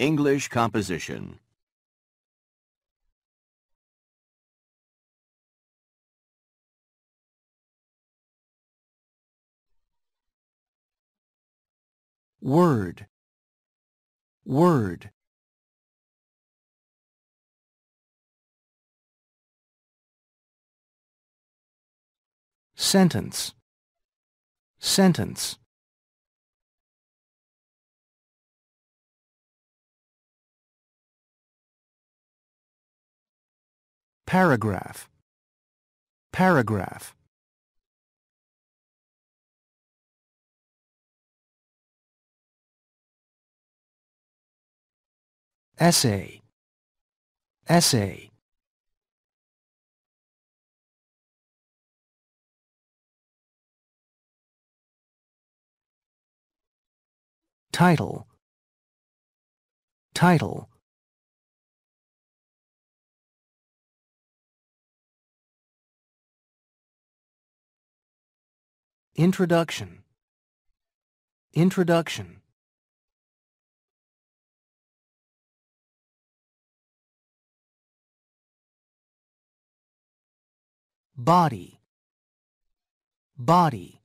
English composition Word Word Sentence Sentence Paragraph. Paragraph. Essay. Essay. Title. Title. Introduction Introduction Body Body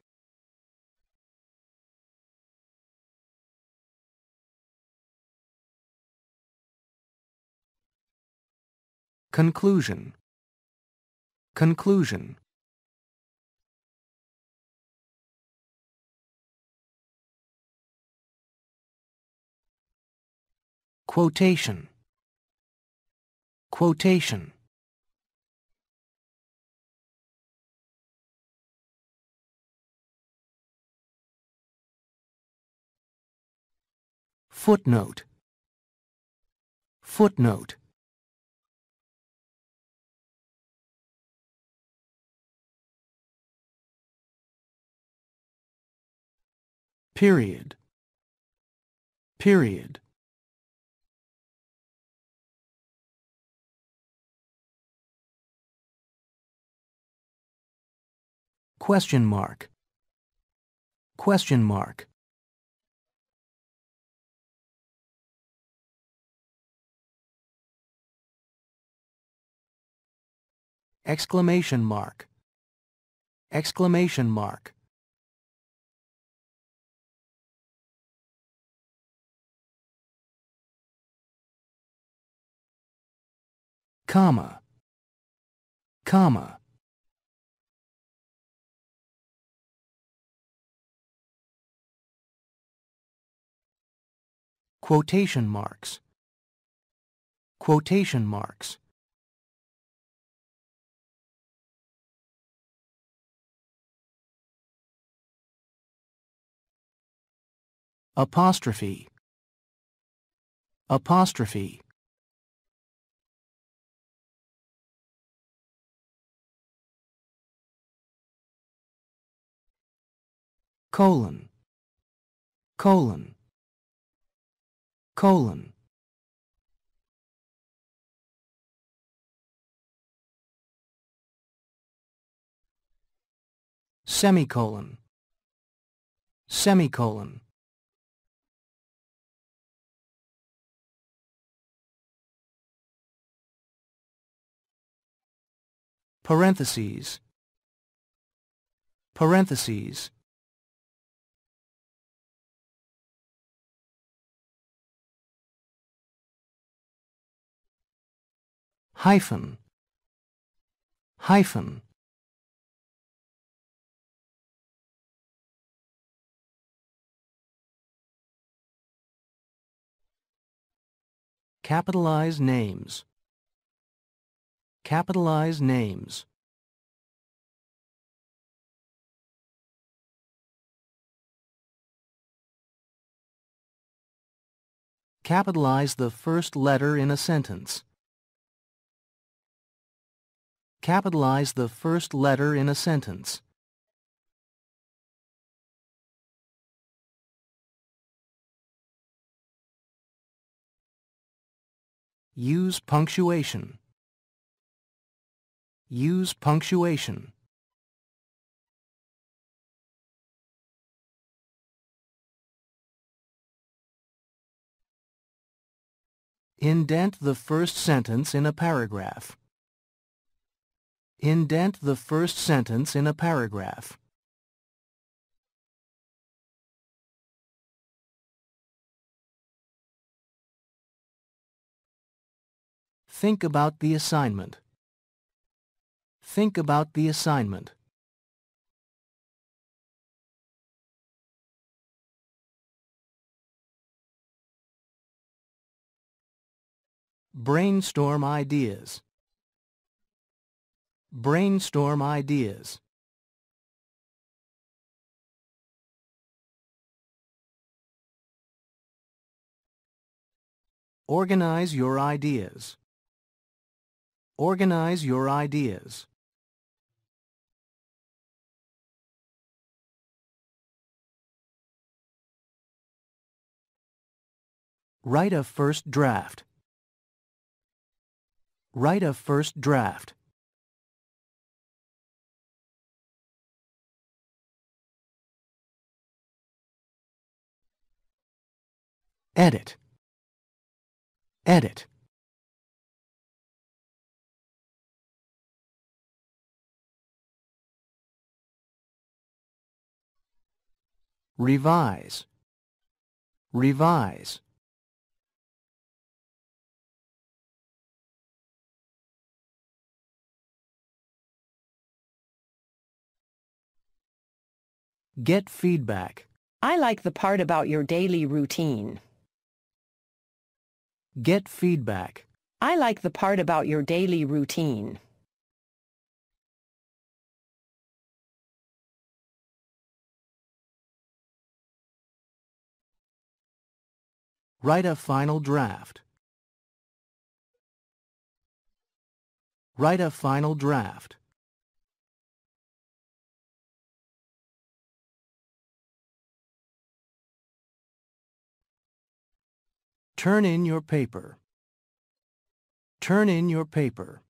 Conclusion Conclusion Quotation. Quotation. Footnote. Footnote. Period. Period. Question mark. Question mark. Exclamation mark. Exclamation mark. comma, comma. quotation marks quotation marks apostrophe apostrophe colon colon colon semicolon semicolon parentheses parentheses hyphen hyphen capitalize names capitalize names capitalize the first letter in a sentence capitalize the first letter in a sentence. Use punctuation. Use punctuation. Indent the first sentence in a paragraph. Indent the first sentence in a paragraph. Think about the assignment. Think about the assignment. Brainstorm ideas. Brainstorm ideas. Organize your ideas. Organize your ideas. Write a first draft. Write a first draft. Edit. Edit. Revise. Revise. Get feedback. I like the part about your daily routine. Get feedback. I like the part about your daily routine. Write a final draft. Write a final draft. Turn in your paper. Turn in your paper.